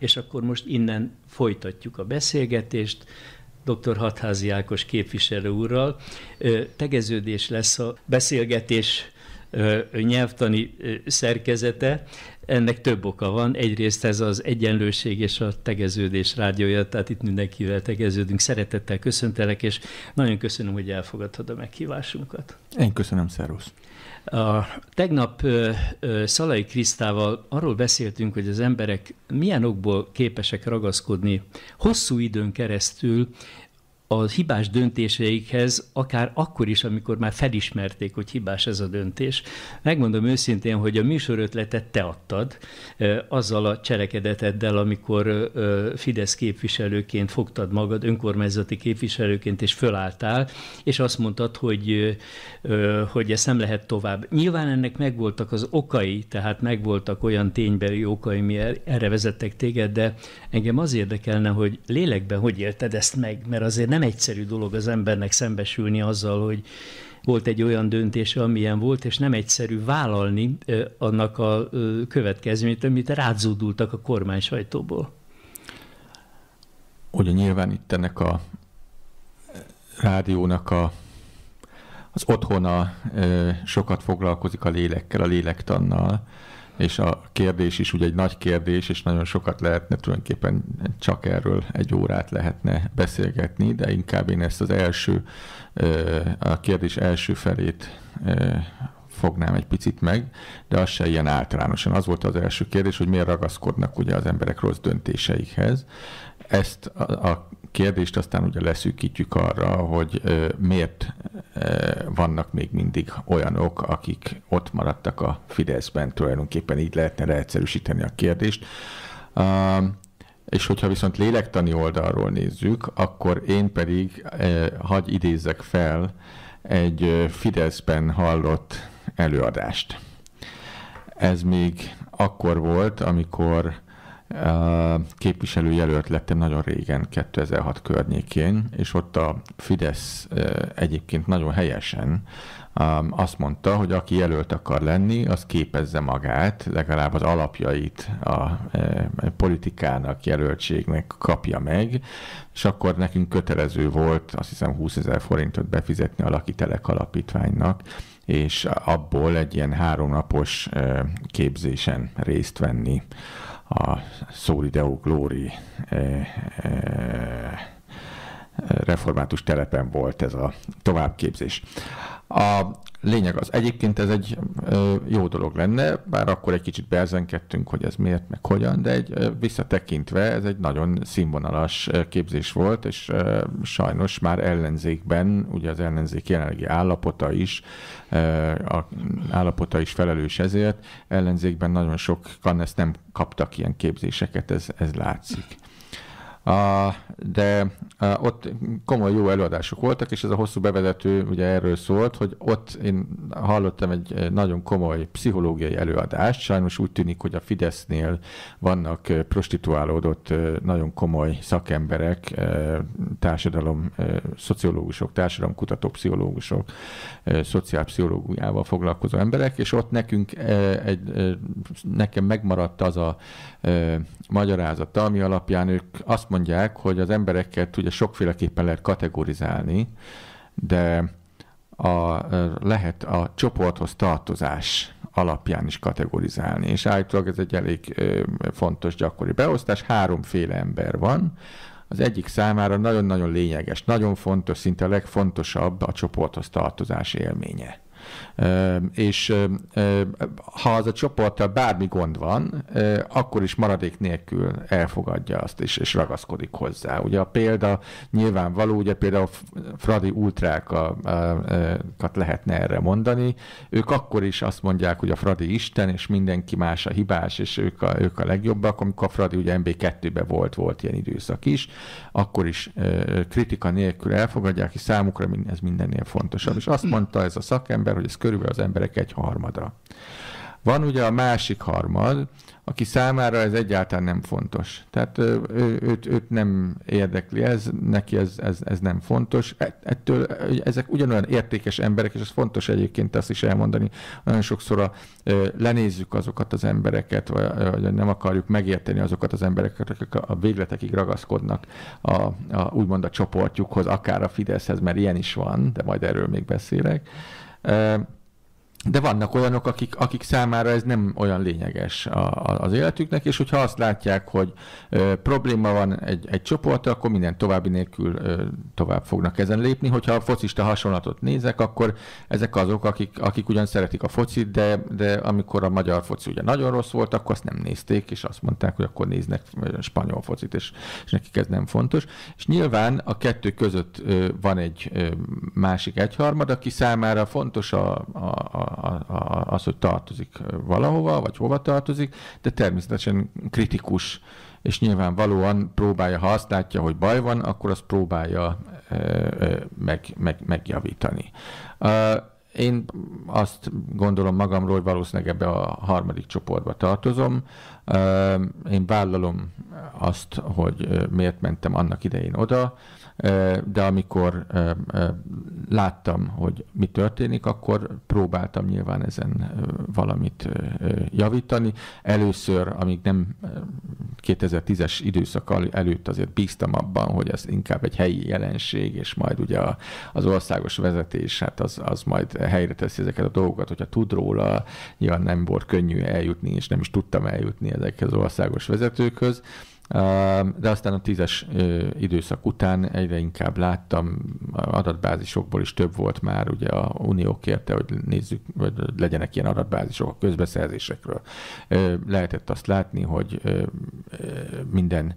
És akkor most innen folytatjuk a beszélgetést dr. Hatházi Ákos képviselő úrral. Tegeződés lesz a beszélgetés nyelvtani szerkezete. Ennek több oka van. Egyrészt ez az egyenlőség és a tegeződés rádiója, tehát itt mindenkivel tegeződünk. Szeretettel köszöntelek, és nagyon köszönöm, hogy elfogadtad a meghívásunkat. Én köszönöm, Szerusz. A, tegnap Szalai Krisztával arról beszéltünk, hogy az emberek milyen okból képesek ragaszkodni hosszú időn keresztül a hibás döntéseikhez, akár akkor is, amikor már felismerték, hogy hibás ez a döntés. Megmondom őszintén, hogy a műsor ötletet te adtad, azzal a cselekedeteddel, amikor Fidesz képviselőként fogtad magad, önkormányzati képviselőként, és fölálltál, és azt mondtad, hogy, hogy ezt nem lehet tovább. Nyilván ennek megvoltak az okai, tehát megvoltak olyan ténybeli okai, mi erre vezettek téged, de engem az érdekelne, hogy lélekben hogy élted ezt meg, mert azért nem nem egyszerű dolog az embernek szembesülni azzal, hogy volt egy olyan döntés, amilyen volt, és nem egyszerű vállalni annak a következményt, amit rázódultak a kormány sajtóból. Ugye nyilván itt ennek a rádiónak a, az otthona sokat foglalkozik a lélekkel, a lélektannal, és a kérdés is ugye egy nagy kérdés, és nagyon sokat lehetne tulajdonképpen csak erről egy órát lehetne beszélgetni, de inkább én ezt az első, a kérdés első felét fognám egy picit meg, de az se ilyen általánosan. Az volt az első kérdés, hogy miért ragaszkodnak ugye az emberek rossz döntéseikhez ezt a kérdést aztán ugye leszűkítjük arra, hogy miért vannak még mindig olyanok, akik ott maradtak a Fideszben, tulajdonképpen így lehetne leegyszerűsíteni a kérdést. És hogyha viszont lélektani oldalról nézzük, akkor én pedig eh, hagy idézek fel egy Fideszben hallott előadást. Ez még akkor volt, amikor képviselőjelölt lettem nagyon régen, 2006 környékén, és ott a Fidesz egyébként nagyon helyesen azt mondta, hogy aki jelölt akar lenni, az képezze magát, legalább az alapjait a politikának, jelöltségnek kapja meg, és akkor nekünk kötelező volt, azt hiszem 20 ezer forintot befizetni a Lakitelek alapítványnak, és abból egy ilyen háromnapos képzésen részt venni a Szóli Deo Glóri eh, eh, református telepen volt ez a továbbképzés. A lényeg az, egyébként ez egy jó dolog lenne, bár akkor egy kicsit berzenkedtünk, hogy ez miért, meg hogyan, de egy, visszatekintve ez egy nagyon színvonalas képzés volt, és sajnos már ellenzékben, ugye az ellenzék jelenlegi állapota is, a állapota is felelős ezért, ellenzékben nagyon sokan ezt nem kaptak ilyen képzéseket, ez, ez látszik de ott komoly jó előadások voltak, és ez a hosszú bevezető ugye erről szólt, hogy ott én hallottam egy nagyon komoly pszichológiai előadást, sajnos úgy tűnik, hogy a Fidesznél vannak prostituálódott nagyon komoly szakemberek, társadalom, szociológusok, társadalomkutató pszichológusok, szociálpszichológiával foglalkozó emberek, és ott nekünk egy, nekem megmaradt az a magyarázata, ami alapján ők azt mondják, hogy az embereket ugye sokféleképpen lehet kategorizálni, de a, lehet a csoporthoz tartozás alapján is kategorizálni. És állítólag ez egy elég fontos gyakori beosztás. Háromféle ember van. Az egyik számára nagyon-nagyon lényeges, nagyon fontos, szinte a legfontosabb a csoporthoz tartozás élménye. És ha az a csoporttal bármi gond van, akkor is maradék nélkül elfogadja azt, és, és ragaszkodik hozzá. Ugye a példa nyilvánvaló, ugye például Fradi ultrákat lehetne erre mondani, ők akkor is azt mondják, hogy a Fradi Isten, és mindenki más a hibás, és ők a, ők a legjobbak, amikor a Fradi ugye MB2-be volt, volt ilyen időszak is, akkor is kritika nélkül elfogadják, és számukra ez mindennél fontosabb. És azt mondta ez a szakember, hogy ez körülbelül az emberek egy harmada. Van ugye a másik harmad, aki számára ez egyáltalán nem fontos. Tehát ő, őt, őt nem érdekli ez, neki ez, ez, ez nem fontos. E, ettől ezek ugyanolyan értékes emberek, és ez fontos egyébként azt is elmondani. Nagyon sokszor a, lenézzük azokat az embereket, vagy nem akarjuk megérteni azokat az embereket, akik a végletekig ragaszkodnak a, a úgymond a csoportjukhoz, akár a Fideszhez, mert ilyen is van, de majd erről még beszélek 呃。de vannak olyanok, akik, akik számára ez nem olyan lényeges a, a, az életüknek, és hogyha azt látják, hogy ö, probléma van egy, egy csoport, akkor minden további nélkül ö, tovább fognak ezen lépni. Hogyha a focista hasonlatot nézek, akkor ezek azok, akik, akik ugyan szeretik a focit, de, de amikor a magyar foci ugye nagyon rossz volt, akkor azt nem nézték, és azt mondták, hogy akkor néznek spanyol focit, és, és nekik ez nem fontos. És nyilván a kettő között ö, van egy ö, másik egyharmad, aki számára fontos a, a, a a, a, az, hogy tartozik valahova, vagy hova tartozik, de természetesen kritikus, és nyilvánvalóan próbálja, ha azt látja, hogy baj van, akkor azt próbálja meg, meg, megjavítani. Én azt gondolom magamról, hogy valószínűleg ebbe a harmadik csoportba tartozom. Én vállalom azt, hogy miért mentem annak idején oda, de amikor láttam, hogy mi történik, akkor próbáltam nyilván ezen valamit javítani. Először, amíg nem 2010-es időszak előtt azért bíztam abban, hogy ez inkább egy helyi jelenség, és majd ugye az országos vezetés, hát az, az majd helyre teszi ezeket a dolgokat, hogyha tud róla, nyilván nem volt könnyű eljutni, és nem is tudtam eljutni ezekhez az országos vezetőkhöz, de aztán a tízes időszak után egyre inkább láttam, adatbázisokból is több volt már, ugye a Unió kérte, hogy nézzük, vagy legyenek ilyen adatbázisok a közbeszerzésekről. Lehetett azt látni, hogy minden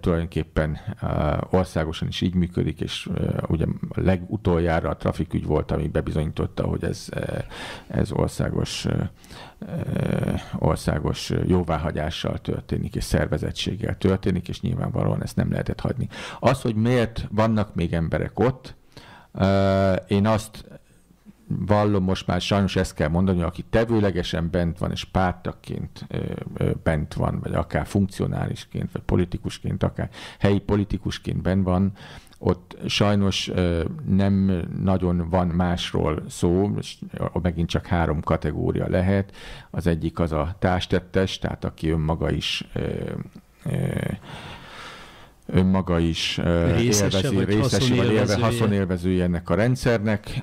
tulajdonképpen országosan is így működik, és ugye a legutoljára a trafikügy volt, ami bebizonyította, hogy ez, ez országos országos jóváhagyással történik, és szervezettséggel történik, és nyilvánvalóan ezt nem lehetett hagyni. Az, hogy miért vannak még emberek ott, én azt vallom, most már sajnos ezt kell mondani, aki tevőlegesen bent van, és pártaként bent van, vagy akár funkcionálisként, vagy politikusként, akár helyi politikusként bent van, ott sajnos nem nagyon van másról szó, megint csak három kategória lehet. Az egyik az a társtettes, tehát aki önmaga is önmaga is részese, élvezi, vagy részese vagy élve, haszonélvezője ennek a rendszernek.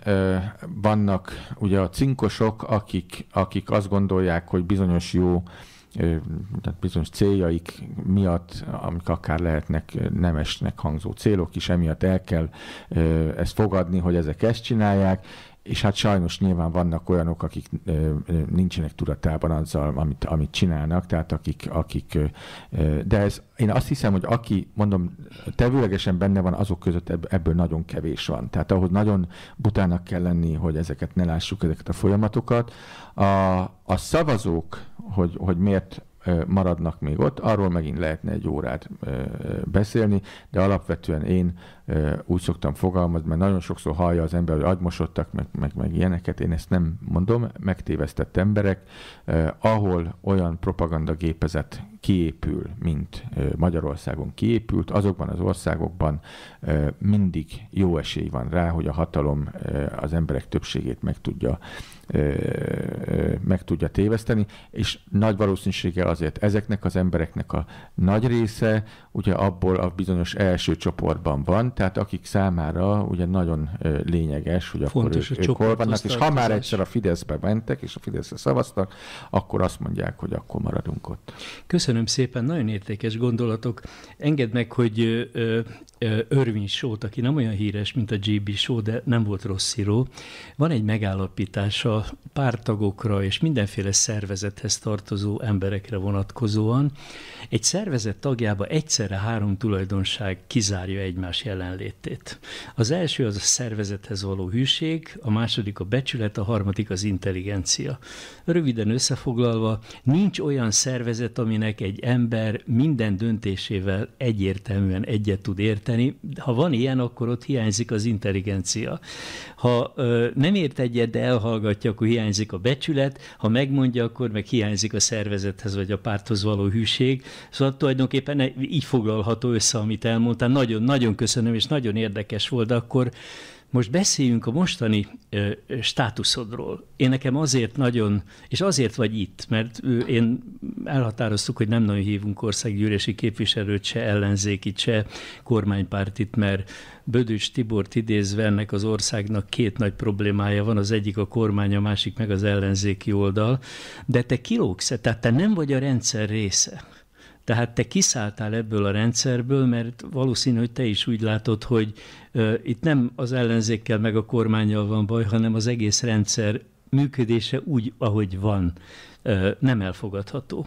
Vannak ugye a cinkosok, akik, akik azt gondolják, hogy bizonyos jó tehát bizonyos céljaik miatt, amik akár lehetnek nemesnek hangzó célok is, emiatt el kell ezt fogadni, hogy ezek ezt csinálják, és hát sajnos nyilván vannak olyanok, akik nincsenek tudatában azzal, amit, amit csinálnak, tehát akik, akik de ez, én azt hiszem, hogy aki, mondom, tevőlegesen benne van, azok között ebből nagyon kevés van. Tehát ahhoz nagyon butának kell lenni, hogy ezeket ne lássuk, ezeket a folyamatokat. A, a szavazók, hogy, hogy miért maradnak még ott, arról megint lehetne egy órát beszélni, de alapvetően én úgy szoktam fogalmazni, mert nagyon sokszor hallja az ember, hogy agymosodtak, meg, meg, meg ilyeneket, én ezt nem mondom, megtévesztett emberek, ahol olyan propagandagépezet kiépül, mint Magyarországon kiépült, azokban az országokban mindig jó esély van rá, hogy a hatalom az emberek többségét meg tudja meg tudja téveszteni, és nagy valószínűsége azért ezeknek az embereknek a nagy része ugye abból a bizonyos első csoportban van, tehát akik számára ugye nagyon lényeges, hogy Fontos, akkor ők, ők hol vannak, és ha már egyszer a Fideszbe mentek, és a Fideszre szavaztak, akkor azt mondják, hogy akkor maradunk ott. Köszönöm Köszönöm szépen, nagyon értékes gondolatok. Engedd meg, hogy Örvin Sót, aki nem olyan híres, mint a J.B. Só, de nem volt rossz író, van egy megállapítása pártagokra és mindenféle szervezethez tartozó emberekre vonatkozóan. Egy szervezet tagjába egyszerre három tulajdonság kizárja egymás jelenlétét. Az első az a szervezethez való hűség, a második a becsület, a harmadik az intelligencia. Röviden összefoglalva, nincs olyan szervezet, aminek egy ember minden döntésével egyértelműen egyet tud érteni, érteni. Ha van ilyen, akkor ott hiányzik az intelligencia. Ha ö, nem ért egyet, de elhallgatja, akkor hiányzik a becsület, ha megmondja, akkor meg hiányzik a szervezethez vagy a párthoz való hűség. Szóval tulajdonképpen így foglalható össze, amit elmondtál. Nagyon-nagyon köszönöm, és nagyon érdekes volt akkor most beszéljünk a mostani ö, státuszodról. Én nekem azért nagyon, és azért vagy itt, mert ő, én elhatároztuk, hogy nem nagyon hívunk országgyűlési képviselőt, se ellenzékit, se kormánypártit, mert Bödős Tibort idézve ennek az országnak két nagy problémája van, az egyik a kormány, a másik meg az ellenzéki oldal, de te kilógsz, tehát te nem vagy a rendszer része. Tehát te kiszálltál ebből a rendszerből, mert valószínű, hogy te is úgy látod, hogy itt nem az ellenzékkel meg a kormányjal van baj, hanem az egész rendszer működése úgy, ahogy van, nem elfogadható.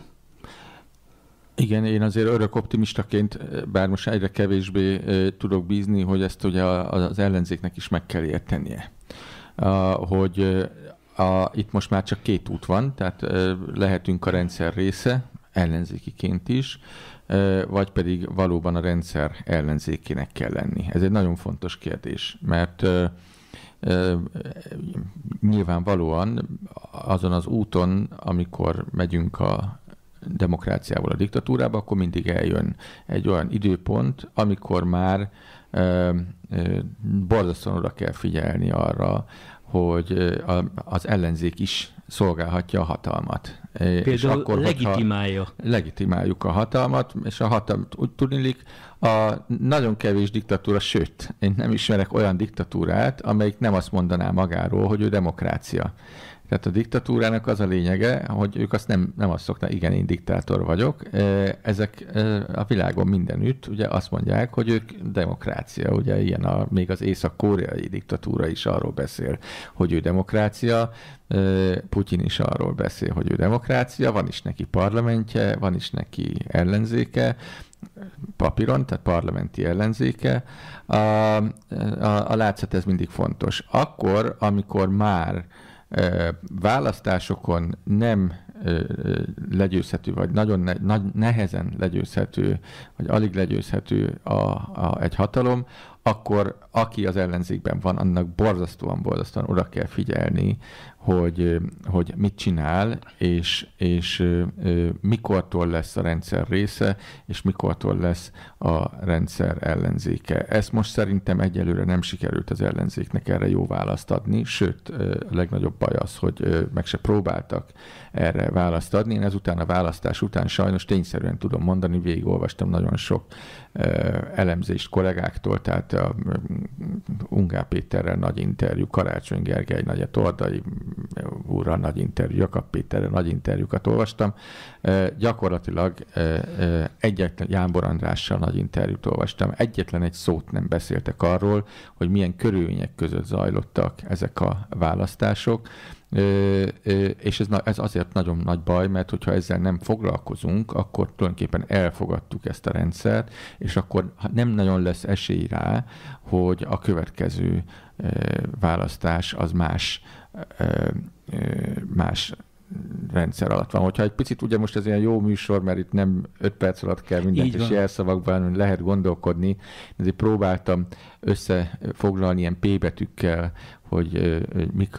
Igen, én azért örök optimistaként, bár most egyre kevésbé tudok bízni, hogy ezt ugye az ellenzéknek is meg kell értenie. Hogy a, itt most már csak két út van, tehát lehetünk a rendszer része, ellenzékiként is, vagy pedig valóban a rendszer ellenzékének kell lenni. Ez egy nagyon fontos kérdés, mert nyilvánvalóan azon az úton, amikor megyünk a demokráciából a diktatúrába, akkor mindig eljön egy olyan időpont, amikor már borzasztóan oda kell figyelni arra, hogy az ellenzék is szolgálhatja a hatalmat. Például és akkor, legitimálja. Legitimáljuk a hatalmat, és a hatalmat úgy tudnilik, a nagyon kevés diktatúra, sőt, én nem ismerek olyan diktatúrát, amelyik nem azt mondaná magáról, hogy ő demokrácia. Tehát a diktatúrának az a lényege, hogy ők azt nem, nem azt szokták, igen, én diktátor vagyok. Ezek a világon mindenütt ugye azt mondják, hogy ők demokrácia, ugye ilyen a, még az észak-koreai diktatúra is arról beszél, hogy ő demokrácia, Putyin is arról beszél, hogy ő demokrácia, van is neki parlamentje, van is neki ellenzéke, papíron, tehát parlamenti ellenzéke. A, a, a látszat ez mindig fontos. Akkor, amikor már választásokon nem legyőzhető, vagy nagyon ne, nagy, nehezen legyőzhető, vagy alig legyőzhető a, a, egy hatalom, akkor aki az ellenzékben van, annak borzasztóan, borzasztóan oda kell figyelni, hogy, hogy mit csinál, és, és mikortól lesz a rendszer része, és mikortól lesz a rendszer ellenzéke. Ezt most szerintem egyelőre nem sikerült az ellenzéknek erre jó választ adni, sőt, a legnagyobb baj az, hogy meg se próbáltak erre választ adni. Én ezután a választás után sajnos tényszerűen tudom mondani, végigolvastam nagyon sok elemzést kollégáktól, tehát a Ungár Péterrel nagy interjú, Karácsony Gergely, a Tordai, úrral nagy interjú, Jakab Péterrel nagy interjúkat olvastam. Gyakorlatilag egyetlen Jánbor Andrással nagy interjút olvastam. Egyetlen egy szót nem beszéltek arról, hogy milyen körülmények között zajlottak ezek a választások, és ez, ez azért nagyon nagy baj, mert hogyha ezzel nem foglalkozunk, akkor tulajdonképpen elfogadtuk ezt a rendszert, és akkor nem nagyon lesz esély rá, hogy a következő választás az más más rendszer alatt van. Hogyha egy picit, ugye most ez ilyen jó műsor, mert itt nem 5 perc alatt kell mindent és jelszavakban lehet gondolkodni, ezért próbáltam összefoglalni ilyen P betűkkel, hogy mik,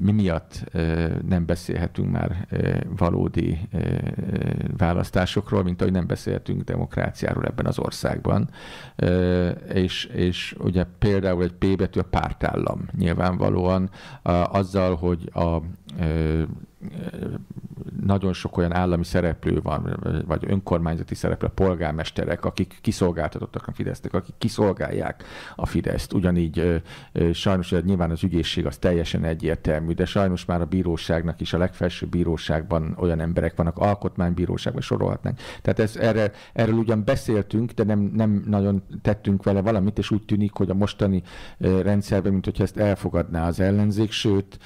mi miatt nem beszélhetünk már valódi választásokról, mint ahogy nem beszélhetünk demokráciáról ebben az országban. És, és ugye például egy P betű a pártállam nyilvánvalóan, azzal, hogy a nagyon sok olyan állami szereplő van, vagy önkormányzati szereplő, polgármesterek, akik kiszolgáltatottak a Fidesztek, akik kiszolgálják a Fideszt. Ugyanígy sajnos nyilván az ügyészség az teljesen egyértelmű, de sajnos már a bíróságnak is, a legfelső bíróságban olyan emberek vannak, alkotmánybíróságban sorolhatnánk. Tehát ez, erre, erről ugyan beszéltünk, de nem, nem nagyon tettünk vele valamit, és úgy tűnik, hogy a mostani rendszerben, mint hogy ezt elfogadná az ellenzék, sőt,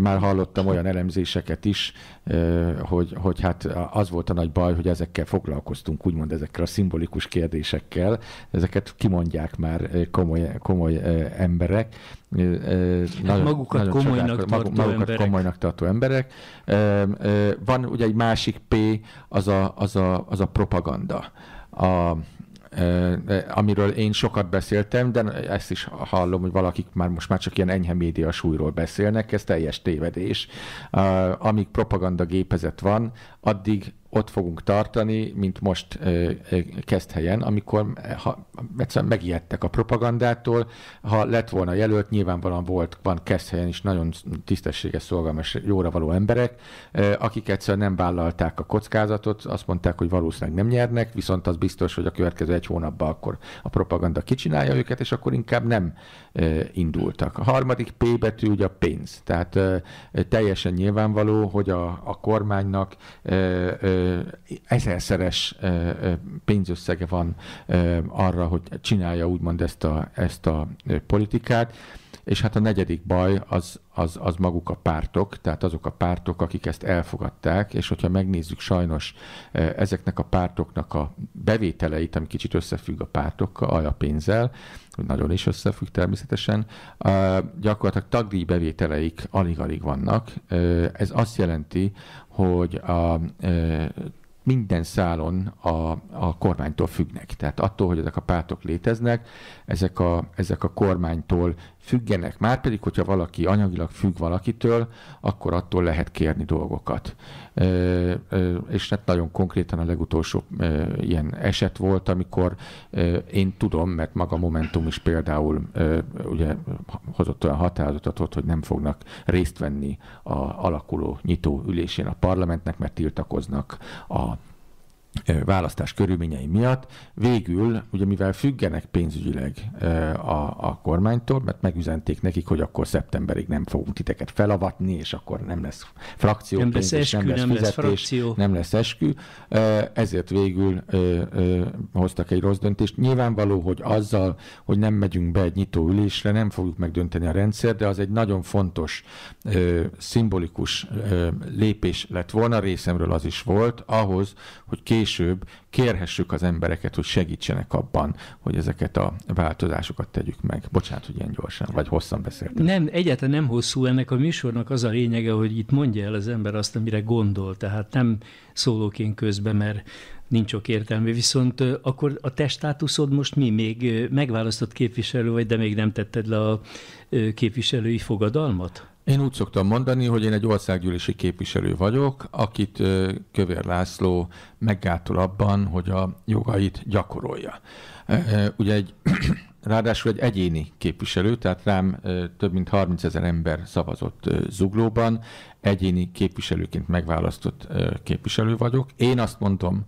már hallottam olyan elemzéseket azért is, hogy, hogy hát az volt a nagy baj, hogy ezekkel foglalkoztunk, úgymond ezekkel a szimbolikus kérdésekkel, ezeket kimondják már komoly, komoly emberek, hát nagyon, magukat, nagyon komolynak, csodálko, tartó magukat emberek. komolynak tartó emberek. Van ugye egy másik P, az a, az a, az a propaganda. A, amiről én sokat beszéltem, de ezt is hallom, hogy valakik már most már csak ilyen enyhe média súlyról beszélnek, ez teljes tévedés. Amíg propaganda gépezet van, addig ott fogunk tartani, mint most kezd helyen, amikor ha, egyszerűen megijedtek a propagandától. Ha lett volna jelölt, nyilvánvalóan volt, van kezd helyen is nagyon tisztességes, szolgálmas, jóra való emberek, akik egyszerűen nem vállalták a kockázatot, azt mondták, hogy valószínűleg nem nyernek, viszont az biztos, hogy a következő egy hónapban akkor a propaganda kicsinálja őket, és akkor inkább nem indultak. A harmadik P betű ugye a pénz. Tehát teljesen nyilvánvaló, hogy a, a kormánynak ezerszeres pénzösszege van arra, hogy csinálja úgymond ezt a, ezt a politikát. És hát a negyedik baj az, az, az maguk a pártok, tehát azok a pártok, akik ezt elfogadták, és hogyha megnézzük sajnos ezeknek a pártoknak a bevételeit, ami kicsit összefügg a pártokkal, pénzzel, nagyon is összefügg természetesen, gyakorlatilag tagdíj bevételeik alig-alig vannak. Ez azt jelenti, hogy a, minden szálon a, a kormánytól függnek. Tehát attól, hogy ezek a pártok léteznek, ezek a, ezek a kormánytól függenek. Márpedig, hogyha valaki anyagilag függ valakitől, akkor attól lehet kérni dolgokat. Ö, ö, és hát nagyon konkrétan a legutolsó ö, ilyen eset volt, amikor én tudom, mert maga Momentum is például ugye hozott olyan határozatot, hogy nem fognak részt venni a alakuló nyitó ülésén a parlamentnek, mert tiltakoznak a választás körülményei miatt. Végül, ugye mivel függenek pénzügyileg a, a kormánytól, mert megüzenték nekik, hogy akkor szeptemberig nem fogunk titeket felavatni, és akkor nem lesz frakció, nem lesz, eskü, nem lesz nem fizetés, lesz frakció. nem lesz eskü. Ezért végül hoztak egy rossz döntést. Nyilvánvaló, hogy azzal, hogy nem megyünk be egy nyitó ülésre, nem fogjuk megdönteni a rendszer, de az egy nagyon fontos, szimbolikus lépés lett volna, részemről az is volt, ahhoz, hogy két később kérhessük az embereket, hogy segítsenek abban, hogy ezeket a változásokat tegyük meg. Bocsánat, hogy ilyen gyorsan, vagy hosszan beszéltem. Nem, egyáltalán nem hosszú ennek a műsornak az a lényege, hogy itt mondja el az ember azt, amire gondol, tehát nem szólok én közben, mert nincs sok értelme. Viszont akkor a te státuszod most mi? Még megválasztott képviselő vagy, de még nem tetted le a képviselői fogadalmat? Én úgy szoktam mondani, hogy én egy országgyűlési képviselő vagyok, akit Kövér László meggátol abban, hogy a jogait gyakorolja. Ugye egy, ráadásul egy egyéni képviselő, tehát rám több mint 30 ezer ember szavazott Zuglóban, egyéni képviselőként megválasztott képviselő vagyok. Én azt mondom,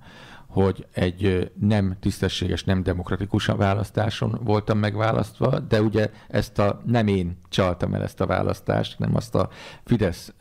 hogy egy nem tisztességes, nem demokratikus választáson voltam megválasztva, de ugye ezt a nem én csaltam el ezt a választást, nem azt a Fidesz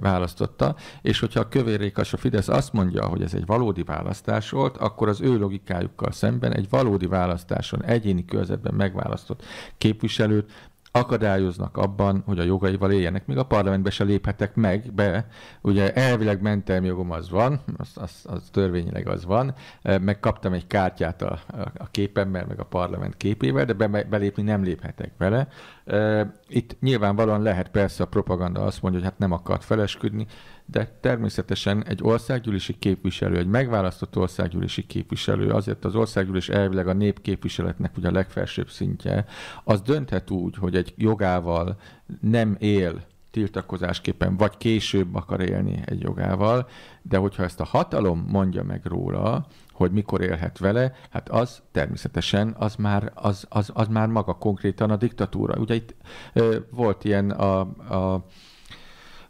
választotta, és hogyha a kövérékas a Fidesz azt mondja, hogy ez egy valódi választás volt, akkor az ő logikájukkal szemben egy valódi választáson, egyéni körzetben megválasztott képviselőt akadályoznak abban, hogy a jogaival éljenek. Még a parlamentbe se léphetek meg be. Ugye elvileg mentelmi jogom az van, az, az, az törvényileg az van, meg kaptam egy kártyát a, a, a képemmel, meg a parlament képével, de be, belépni nem léphetek vele. Itt nyilvánvalóan lehet persze a propaganda azt mondja, hogy hát nem akart felesküdni, de természetesen egy országgyűlési képviselő, egy megválasztott országgyűlési képviselő, azért az országgyűlés elvileg a népképviseletnek ugye a legfelsőbb szintje, az dönthet úgy, hogy egy jogával nem él tiltakozásképpen, vagy később akar élni egy jogával, de hogyha ezt a hatalom mondja meg róla, hogy mikor élhet vele, hát az természetesen az már, az, az, az már maga konkrétan a diktatúra. Ugye itt ö, volt ilyen a, a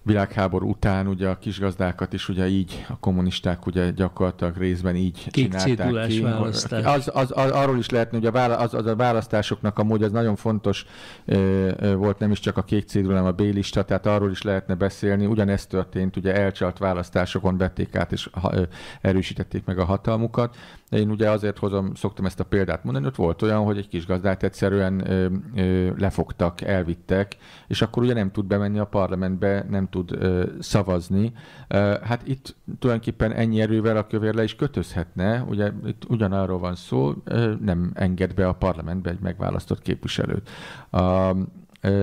világháború után ugye a kisgazdákat is ugye így a kommunisták ugye gyakorlatilag részben így Kék csinálták ki. Választás. Az, az, az, arról is lehetne, hogy a, vála, az, az a választásoknak amúgy az nagyon fontos ö, ö, volt nem is csak a kék cédul, hanem a bélista, tehát arról is lehetne beszélni. Ugyanezt történt, ugye elcsalt választásokon vették át és ha, ö, erősítették meg a hatalmukat de én ugye azért hozom, szoktam ezt a példát mondani, hogy volt olyan, hogy egy kis gazdát egyszerűen ö, ö, lefogtak, elvittek, és akkor ugye nem tud bemenni a parlamentbe, nem tud ö, szavazni. Ö, hát itt tulajdonképpen ennyi erővel a kövér le is kötözhetne, ugye itt ugyanarról van szó, ö, nem enged be a parlamentbe egy megválasztott képviselőt. A,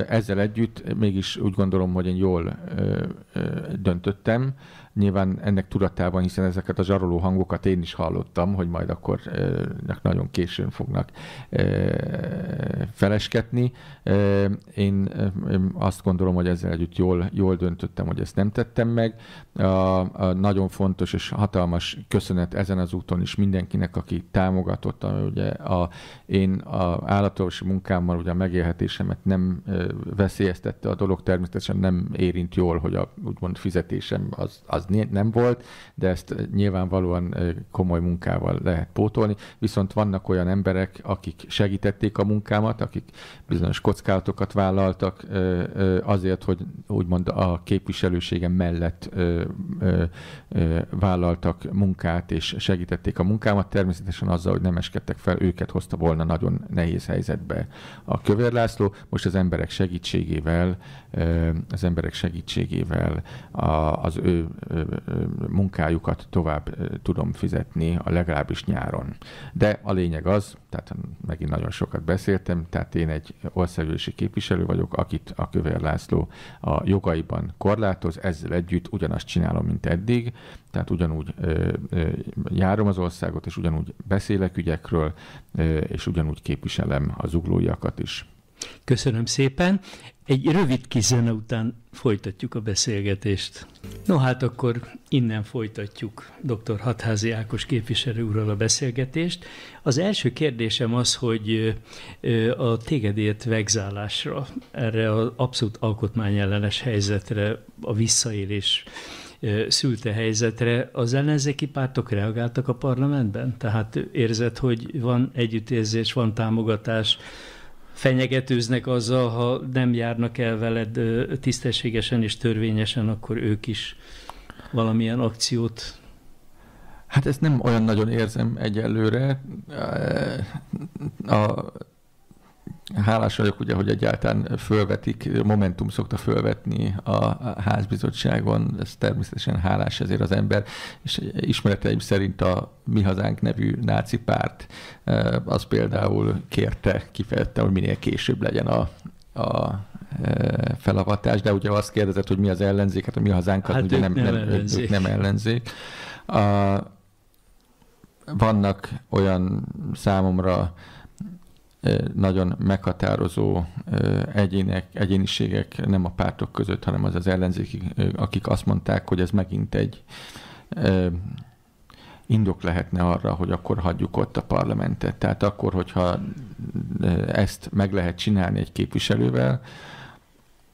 ezzel együtt mégis úgy gondolom, hogy én jól döntöttem nyilván ennek tudatában, hiszen ezeket a zsaroló hangokat én is hallottam, hogy majd akkor nagyon későn fognak felesketni. Én azt gondolom, hogy ezzel együtt jól, jól döntöttem, hogy ezt nem tettem meg. A, a nagyon fontos és hatalmas köszönet ezen az úton is mindenkinek, aki támogatott. Ugye a, én a állatorvosi munkámmal ugye a megélhetésemet nem veszélyeztette a dolog, természetesen nem érint jól, hogy a úgymond fizetésem az, az nem volt, de ezt eh, nyilvánvalóan eh, komoly munkával lehet pótolni. Viszont vannak olyan emberek, akik segítették a munkámat, akik bizonyos kockázatokat vállaltak eh, azért, hogy úgymond a képviselőségem mellett vállaltak munkát és segítették a munkámat, természetesen azzal, hogy nem eskedtek fel, őket hozta volna nagyon nehéz helyzetbe a Kövér László. Most az emberek segítségével, az emberek segítségével az ő munkájukat tovább tudom fizetni, a legalábbis nyáron. De a lényeg az, tehát megint nagyon sokat beszéltem, tehát én egy országgyűlési képviselő vagyok, akit a Kövér László a jogaiban korlátoz, ezzel együtt ugyanazt csinálom, mint eddig, tehát ugyanúgy ö, ö, járom az országot, és ugyanúgy beszélek ügyekről, ö, és ugyanúgy képviselem az uglóiakat is. Köszönöm szépen. Egy rövid kis zene után folytatjuk a beszélgetést. No hát akkor innen folytatjuk dr. Hatházi Ákos képviselő úrral a beszélgetést. Az első kérdésem az, hogy a téged ért vegzálásra, erre az abszolút alkotmányellenes helyzetre, a visszaélés szülte helyzetre, az ellenzéki pártok reagáltak a parlamentben? Tehát érzed, hogy van együttérzés, van támogatás, fenyegetőznek azzal, ha nem járnak el veled tisztességesen és törvényesen, akkor ők is valamilyen akciót Hát ezt nem olyan nagyon érzem egyelőre. A Hálás vagyok ugye, hogy egyáltalán fölvetik, Momentum szokta fölvetni a házbizottságon, ez természetesen hálás ezért az ember, és ismereteim szerint a Mi Hazánk nevű náci párt eh, az például kérte kifejezetten, hogy minél később legyen a, a eh, felavatás, de ugye azt kérdezett, hogy mi az ellenzék, hát a Mi Hazánkat hát ugye nem, nem, ellenzék. Ők nem ellenzék. A, vannak olyan számomra nagyon meghatározó egyének, egyéniségek nem a pártok között, hanem az az ellenzéki, akik azt mondták, hogy ez megint egy indok lehetne arra, hogy akkor hagyjuk ott a parlamentet. Tehát akkor, hogyha ezt meg lehet csinálni egy képviselővel,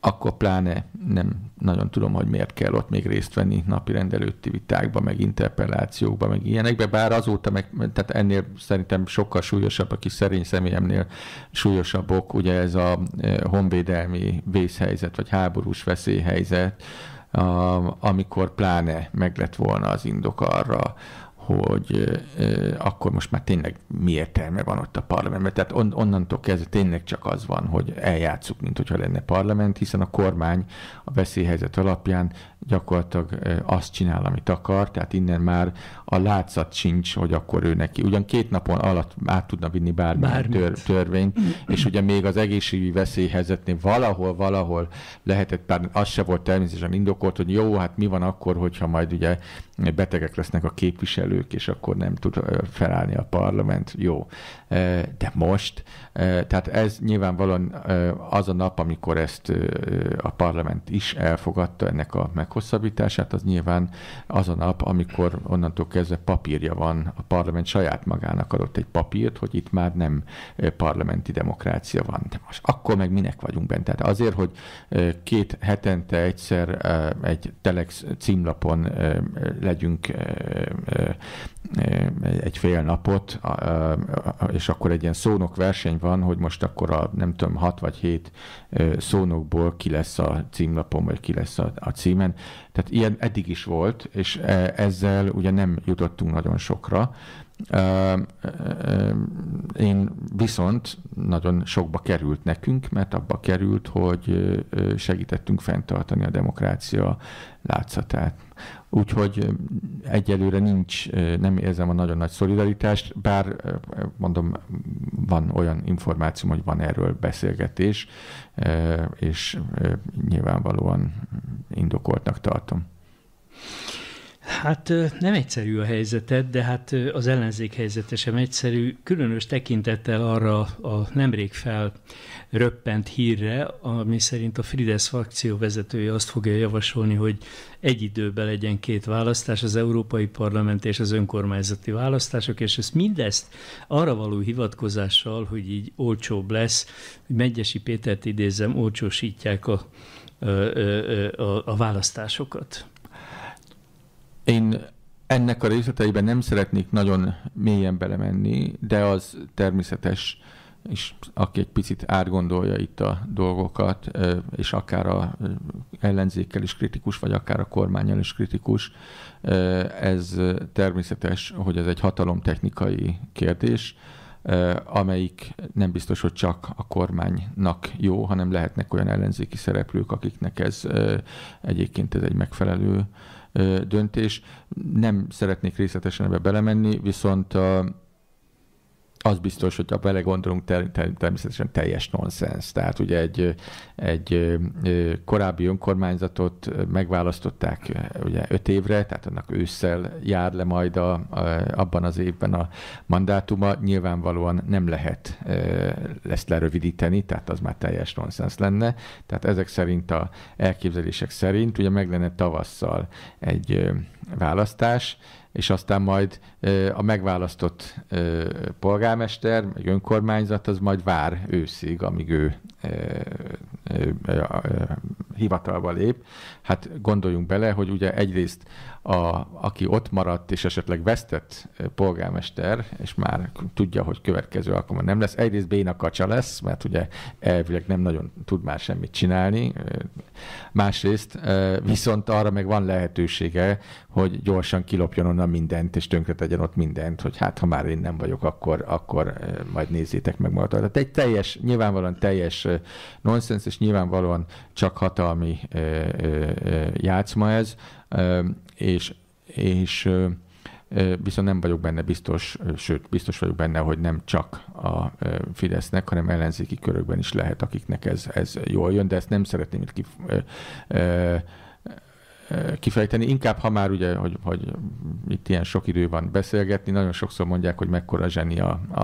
akkor pláne nem nagyon tudom, hogy miért kell ott még részt venni napi rendelőtti vitákba, meg interpellációkba, meg ilyenekbe, bár azóta, meg, tehát ennél szerintem sokkal súlyosabb, aki szerény személyemnél súlyosabbok, ugye ez a e, honvédelmi vészhelyzet, vagy háborús veszélyhelyzet, amikor pláne meg lett volna az indok arra, hogy akkor most már tényleg mi értelme van ott a parlamentben. Tehát on, onnantól kezdve tényleg csak az van, hogy eljátszuk, mint hogyha lenne parlament, hiszen a kormány a veszélyhelyzet alapján gyakorlatilag azt csinál, amit akar, tehát innen már a látszat sincs, hogy akkor ő neki. Ugyan két napon alatt át tudna vinni bármilyen Bármit. tör, törvényt, mm-hmm. és ugye még az egészségügyi veszélyhelyzetnél valahol, valahol lehetett, bár az se volt természetesen indokolt, hogy jó, hát mi van akkor, hogyha majd ugye betegek lesznek a képviselők, és akkor nem tud felállni a parlament. Jó de most, tehát ez nyilvánvalóan az a nap, amikor ezt a parlament is elfogadta ennek a meghosszabbítását, az nyilván az a nap, amikor onnantól kezdve papírja van, a parlament saját magának adott egy papírt, hogy itt már nem parlamenti demokrácia van. De most akkor meg minek vagyunk bent? Tehát azért, hogy két hetente egyszer egy telex címlapon legyünk egy fél napot, és és akkor egy ilyen szónok verseny van, hogy most akkor a nem tudom, 6 vagy 7 szónokból ki lesz a címlapon, vagy ki lesz a, a címen. Tehát ilyen eddig is volt, és e, ezzel ugye nem jutottunk nagyon sokra. Én viszont nagyon sokba került nekünk, mert abba került, hogy segítettünk fenntartani a demokrácia látszatát úgyhogy egyelőre nincs, nem érzem a nagyon nagy szolidaritást, bár mondom, van olyan információm, hogy van erről beszélgetés, és nyilvánvalóan indokoltnak tartom. Hát nem egyszerű a helyzeted, de hát az ellenzék helyzete sem egyszerű, különös tekintettel arra a nemrég felröppent hírre, ami szerint a Fidesz frakció vezetője azt fogja javasolni, hogy egy időben legyen két választás, az Európai Parlament és az önkormányzati választások, és ezt mindezt arra való hivatkozással, hogy így olcsóbb lesz, hogy Megyesi Pétert idézem, olcsósítják a, a, a, a választásokat. Én ennek a részleteiben nem szeretnék nagyon mélyen belemenni, de az természetes, és aki egy picit átgondolja itt a dolgokat, és akár a ellenzékkel is kritikus, vagy akár a kormányjal is kritikus, ez természetes, hogy ez egy hatalomtechnikai kérdés, amelyik nem biztos, hogy csak a kormánynak jó, hanem lehetnek olyan ellenzéki szereplők, akiknek ez egyébként ez egy megfelelő döntés. Nem szeretnék részletesen ebbe belemenni, viszont a az biztos, hogy ha belegondolunk, ter- ter- természetesen teljes nonsens. Tehát ugye egy, egy korábbi önkormányzatot megválasztották ugye öt évre, tehát annak ősszel jár le majd a, a, abban az évben a mandátuma. Nyilvánvalóan nem lehet ezt lerövidíteni, tehát az már teljes nonsens lenne. Tehát ezek szerint a elképzelések szerint ugye meg lenne tavasszal egy választás, és aztán majd a megválasztott polgármester, egy önkormányzat, az majd vár őszig, amíg ő hivatalba lép. Hát gondoljunk bele, hogy ugye egyrészt a, aki ott maradt és esetleg vesztett eh, polgármester, és már tudja, hogy következő alkalommal nem lesz. Egyrészt Béna kacsa lesz, mert ugye elvileg nem nagyon tud már semmit csinálni. Eh, másrészt eh, viszont arra meg van lehetősége, hogy gyorsan kilopjon onnan mindent, és tegyen ott mindent, hogy hát ha már én nem vagyok, akkor, akkor majd nézzétek meg magatokat. Tehát egy teljes, nyilvánvalóan teljes nonsens, és nyilvánvalóan csak hatalmi játszma ez, és, és viszont nem vagyok benne biztos, sőt, biztos vagyok benne, hogy nem csak a Fidesznek, hanem ellenzéki körökben is lehet, akiknek ez, ez jól jön, de ezt nem szeretném itt kif- kifejteni. Inkább, ha már ugye, hogy, hogy itt ilyen sok idő van beszélgetni, nagyon sokszor mondják, hogy mekkora zseni a, a,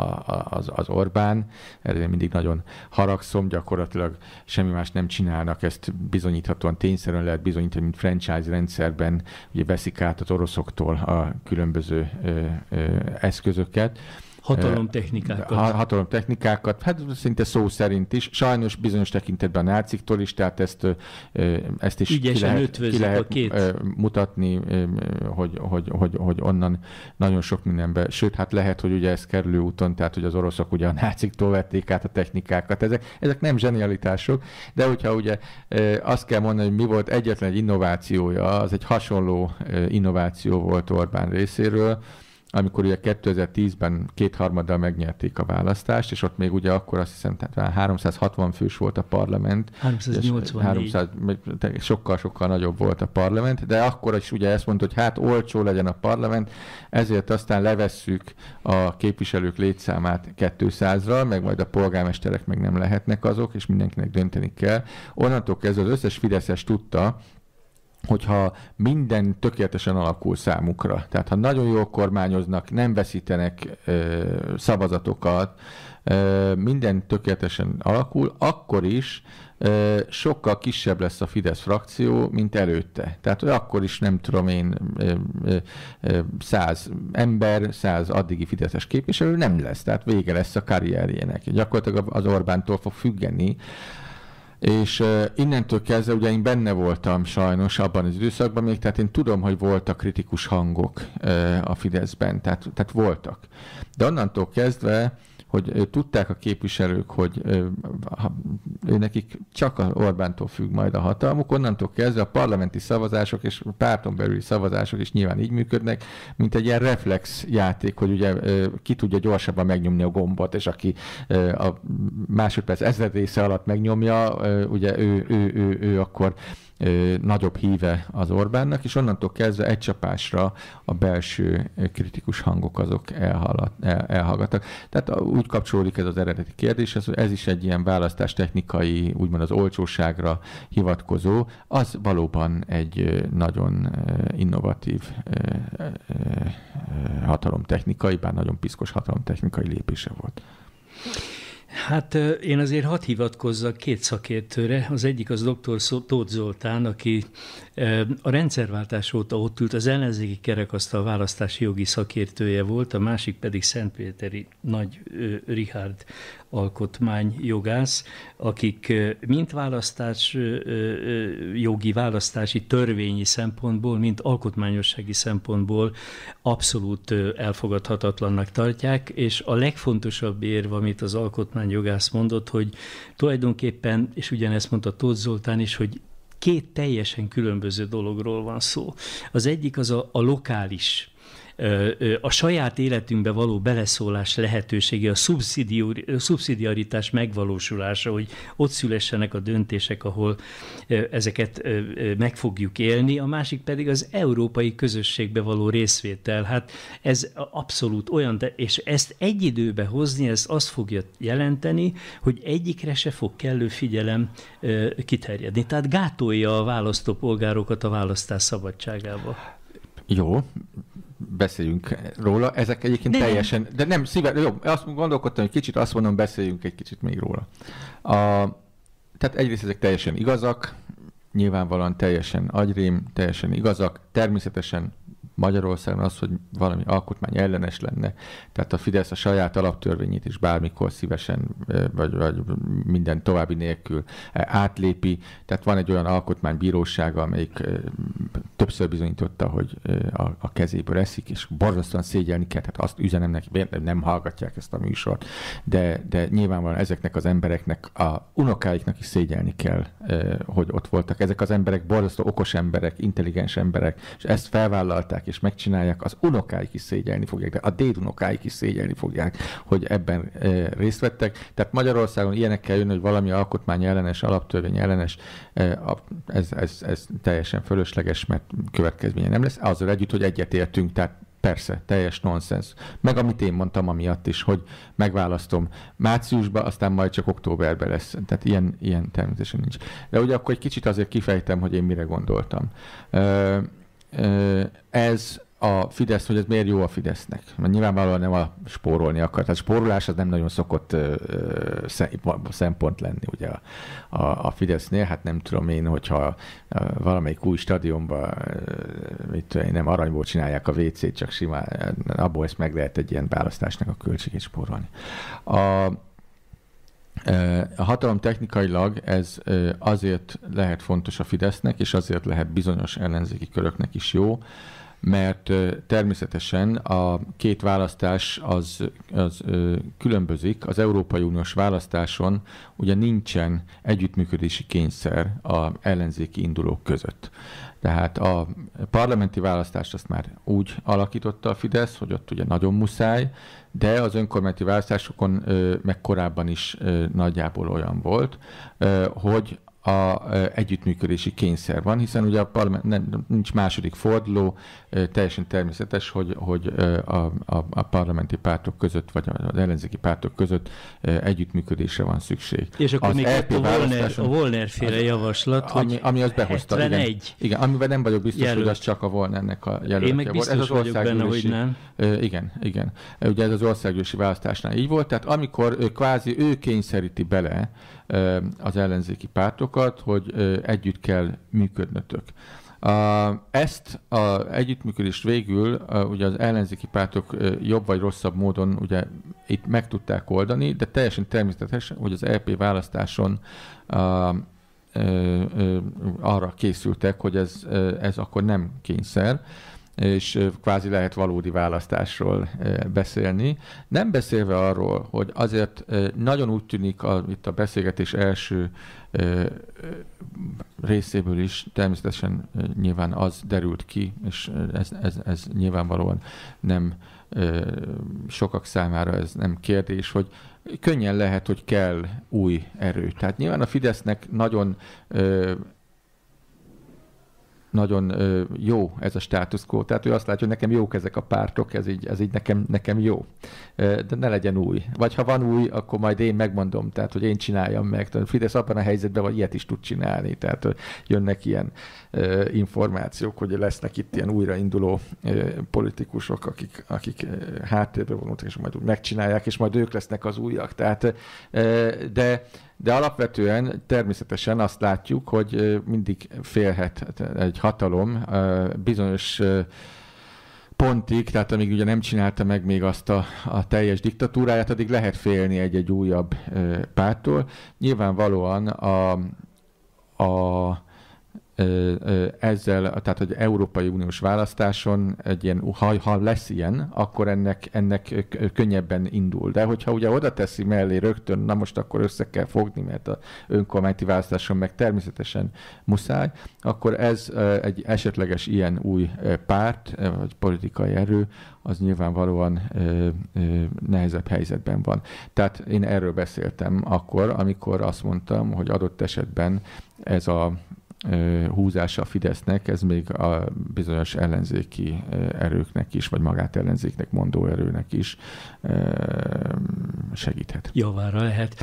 az, az Orbán, erre mindig nagyon haragszom, gyakorlatilag semmi más nem csinálnak, ezt bizonyíthatóan tényszerűen lehet bizonyítani, mint franchise rendszerben, ugye veszik át az oroszoktól a különböző ö, ö, eszközöket, hatalomtechnikákat. Hatalomtechnikákat, hát szinte szó szerint is. Sajnos bizonyos tekintetben a náciktól is, tehát ezt, ezt is ki lehet, ki lehet a két. mutatni, hogy, hogy, hogy, hogy onnan nagyon sok mindenbe. Sőt, hát lehet, hogy ugye ez kerülő úton, tehát hogy az oroszok ugye a náciktól vették át a technikákat. Ezek, ezek nem zsenialitások, de hogyha ugye azt kell mondani, hogy mi volt egyetlen egy innovációja, az egy hasonló innováció volt Orbán részéről, amikor ugye 2010-ben kétharmaddal megnyerték a választást, és ott még ugye akkor azt hiszem, tehát 360 fős volt a parlament. 384. 300, sokkal-sokkal nagyobb volt a parlament, de akkor is ugye ezt mondta, hogy hát olcsó legyen a parlament, ezért aztán levesszük a képviselők létszámát 200-ra, meg majd a polgármesterek meg nem lehetnek azok, és mindenkinek dönteni kell. Onnantól kezdve az összes Fideszes tudta, hogyha minden tökéletesen alakul számukra. Tehát ha nagyon jól kormányoznak, nem veszítenek ö, szavazatokat, ö, minden tökéletesen alakul, akkor is ö, sokkal kisebb lesz a Fidesz frakció, mint előtte. Tehát hogy akkor is nem tudom én száz ember, száz addigi Fideszes képviselő nem lesz. Tehát vége lesz a karrierjének. Gyakorlatilag az Orbántól fog függeni, és innentől kezdve ugye én benne voltam sajnos abban az időszakban még, tehát én tudom, hogy voltak kritikus hangok a Fideszben, tehát, tehát voltak. De onnantól kezdve hogy tudták a képviselők, hogy ő nekik csak a Orbántól függ majd a hatalmuk, onnantól kezdve a parlamenti szavazások és párton belüli szavazások is nyilván így működnek, mint egy ilyen reflex játék, hogy ugye ki tudja gyorsabban megnyomni a gombot, és aki a másodperc ezred része alatt megnyomja, ugye ő, ő, ő, ő, ő akkor ö, nagyobb híve az Orbánnak, és onnantól kezdve egy csapásra a belső kritikus hangok azok elhallat el, elhallgattak. Tehát úgy kapcsolódik ez az eredeti kérdés, ez, ez is egy ilyen választás technikai, úgymond az olcsóságra hivatkozó, az valóban egy nagyon innovatív hatalomtechnikai, bár nagyon piszkos hatalomtechnikai lépése volt. Hát én azért hadd hivatkozzak két szakértőre. Az egyik az dr. Tóth Zoltán, aki a rendszerváltás óta ott ült, az ellenzéki kerekasztal választási jogi szakértője volt, a másik pedig Szentpéteri Nagy Richard, alkotmányjogász, akik mint választás, jogi választási törvényi szempontból, mint alkotmányossági szempontból abszolút elfogadhatatlannak tartják, és a legfontosabb érv, amit az alkotmányjogász mondott, hogy tulajdonképpen, és ugyanezt mondta Tóth Zoltán is, hogy két teljesen különböző dologról van szó. Az egyik az a, a lokális a saját életünkbe való beleszólás lehetősége, a szubszidiaritás megvalósulása, hogy ott szülessenek a döntések, ahol ezeket meg fogjuk élni, a másik pedig az európai közösségbe való részvétel. Hát ez abszolút olyan, de, és ezt egy időbe hozni, ez azt fogja jelenteni, hogy egyikre se fog kellő figyelem kiterjedni. Tehát gátolja a választópolgárokat a választás szabadságába. Jó, beszéljünk róla. Ezek egyébként de teljesen, nem. de nem, szíve, jó, azt gondolkodtam, hogy kicsit azt mondom, beszéljünk egy kicsit még róla. A, tehát egyrészt ezek teljesen igazak, nyilvánvalóan teljesen agyrém, teljesen igazak, természetesen Magyarországon az, hogy valami alkotmány ellenes lenne. Tehát a Fidesz a saját alaptörvényét is bármikor szívesen, vagy, vagy minden további nélkül átlépi. Tehát van egy olyan alkotmánybírósága, amelyik többször bizonyította, hogy a, a kezéből eszik, és borzasztóan szégyelni kell. Tehát azt üzenem neki, nem hallgatják ezt a műsort, de, de nyilvánvalóan ezeknek az embereknek, a unokáiknak is szégyelni kell, hogy ott voltak. Ezek az emberek borzasztó okos emberek, intelligens emberek, és ezt felvállalták, és megcsinálják, az unokáik is szégyelni fogják, de a dédunokáik is szégyelni fogják, hogy ebben e, részt vettek. Tehát Magyarországon ilyenekkel jön, hogy valami alkotmány ellenes, alaptörvény ellenes, e, a, ez, ez, ez teljesen fölösleges, mert következménye nem lesz. Azzal együtt, hogy egyetértünk, tehát Persze, teljes nonsens. Meg amit én mondtam amiatt is, hogy megválasztom márciusba, aztán majd csak októberben lesz. Tehát ilyen, ilyen természetesen nincs. De ugye akkor egy kicsit azért kifejtem, hogy én mire gondoltam. Ö- ez a Fidesz, hogy ez miért jó a Fidesznek? Mert nyilvánvalóan nem a spórolni akar. Tehát spórolás az nem nagyon szokott szempont lenni ugye a, a, a Fidesznél. Hát nem tudom én, hogyha valamelyik új stadionban mit én nem aranyból csinálják a WC-t, csak simán abból ezt meg lehet egy ilyen választásnak a költségét spórolni. A, a hatalom technikailag ez azért lehet fontos a Fidesznek, és azért lehet bizonyos ellenzéki köröknek is jó, mert természetesen a két választás az, az különbözik. Az Európai Uniós választáson ugye nincsen együttműködési kényszer a ellenzéki indulók között. Tehát a parlamenti választást azt már úgy alakította a Fidesz, hogy ott ugye nagyon muszáj, de az önkormányzati választásokon meg korábban is nagyjából olyan volt, hogy a együttműködési kényszer van, hiszen ugye a parlament, nem, nincs második forduló, teljesen természetes, hogy, hogy a, a, a parlamenti pártok között, vagy az ellenzéki pártok között együttműködésre van szükség. És akkor az még EP a Volner, a javaslat, féle az, javaslat, ami, ami azt behozta, 71 igen, igen, amiben nem vagyok biztos, jelölt. hogy az csak a Volnernek a jelöltje Én meg biztos volt. Ez az vagyok benne, hogy nem. Igen, igen. Ugye ez az országgyűlési választásnál így volt, tehát amikor kvázi ő kényszeríti bele az ellenzéki pártokat, hogy együtt kell működnötök. Ezt az együttműködést végül ugye az ellenzéki pártok jobb vagy rosszabb módon ugye itt meg tudták oldani, de teljesen természetesen, hogy az LP e választáson arra készültek, hogy ez, ez akkor nem kényszer és kvázi lehet valódi választásról beszélni. Nem beszélve arról, hogy azért nagyon úgy tűnik a, itt a beszélgetés első részéből is természetesen nyilván az derült ki, és ez, ez, ez nyilvánvalóan nem sokak számára ez nem kérdés, hogy könnyen lehet, hogy kell új erő. Tehát nyilván a Fidesznek nagyon nagyon jó ez a status quo. Tehát ő azt látja, hogy nekem jók ezek a pártok, ez így, ez így nekem, nekem jó. De ne legyen új. Vagy ha van új, akkor majd én megmondom, tehát hogy én csináljam meg. Tehát Fidesz abban a helyzetben, vagy ilyet is tud csinálni. Tehát jönnek ilyen információk, hogy lesznek itt ilyen újrainduló politikusok, akik, akik háttérbe vonultak, és majd úgy megcsinálják, és majd ők lesznek az újak. Tehát, de de alapvetően természetesen azt látjuk, hogy mindig félhet egy hatalom bizonyos pontig, tehát amíg ugye nem csinálta meg még azt a, a teljes diktatúráját, addig lehet félni egy-egy újabb pártól. Nyilvánvalóan a, a ezzel, tehát hogy Európai Uniós választáson egy ilyen, ha, ha lesz ilyen, akkor ennek, ennek könnyebben indul. De hogyha ugye oda teszi mellé rögtön, na most akkor össze kell fogni, mert a önkormányzati választáson meg természetesen muszáj, akkor ez egy esetleges ilyen új párt, vagy politikai erő, az nyilvánvalóan ö, ö, nehezebb helyzetben van. Tehát én erről beszéltem akkor, amikor azt mondtam, hogy adott esetben ez a húzása a Fidesznek, ez még a bizonyos ellenzéki erőknek is, vagy magát ellenzéknek mondó erőnek is segíthet. Javára lehet.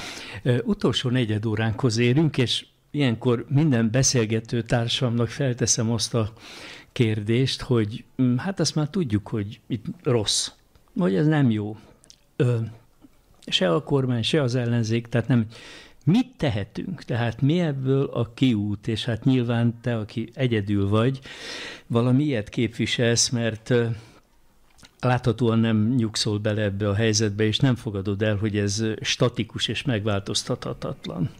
Utolsó negyed óránkhoz érünk, és ilyenkor minden beszélgető társamnak felteszem azt a kérdést, hogy mm, hát azt már tudjuk, hogy itt rossz, vagy ez nem jó. se a kormány, se az ellenzék, tehát nem Mit tehetünk? Tehát mi ebből a kiút? És hát nyilván te, aki egyedül vagy, valami ilyet képviselsz, mert láthatóan nem nyugszol bele ebbe a helyzetbe, és nem fogadod el, hogy ez statikus és megváltoztathatatlan.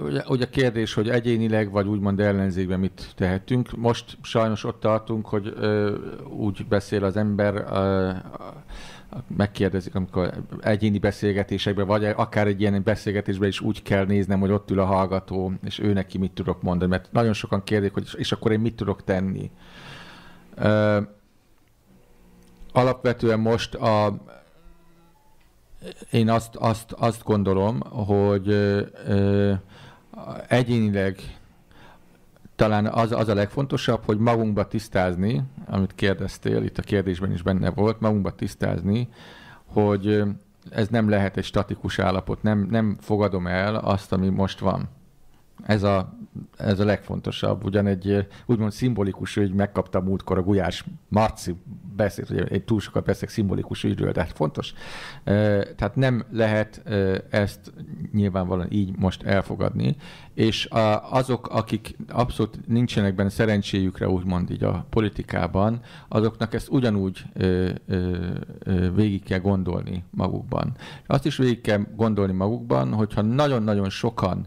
Ugye, ugye a kérdés, hogy egyénileg, vagy úgymond ellenzékben mit tehetünk. Most sajnos ott tartunk, hogy ö, úgy beszél az ember, ö, megkérdezik, amikor egyéni beszélgetésekben, vagy akár egy ilyen beszélgetésben is úgy kell néznem, hogy ott ül a hallgató, és ő neki mit tudok mondani, mert nagyon sokan kérdik, hogy és akkor én mit tudok tenni. Ö, alapvetően most a, én azt, azt, azt gondolom, hogy ö, egyénileg talán az, az a legfontosabb, hogy magunkba tisztázni, amit kérdeztél, itt a kérdésben is benne volt, magunkba tisztázni, hogy ez nem lehet egy statikus állapot, nem, nem fogadom el azt, ami most van. Ez a, ez a legfontosabb, ugyan egy úgymond szimbolikus ügy, megkapta múltkor a Gulyás Marci beszélt, hogy én túl sokat beszélek szimbolikus ügyről, de hát fontos. Tehát nem lehet ezt nyilvánvalóan így most elfogadni, és azok, akik abszolút nincsenek benne szerencséjükre, úgymond így a politikában, azoknak ezt ugyanúgy végig kell gondolni magukban. Azt is végig kell gondolni magukban, hogyha nagyon-nagyon sokan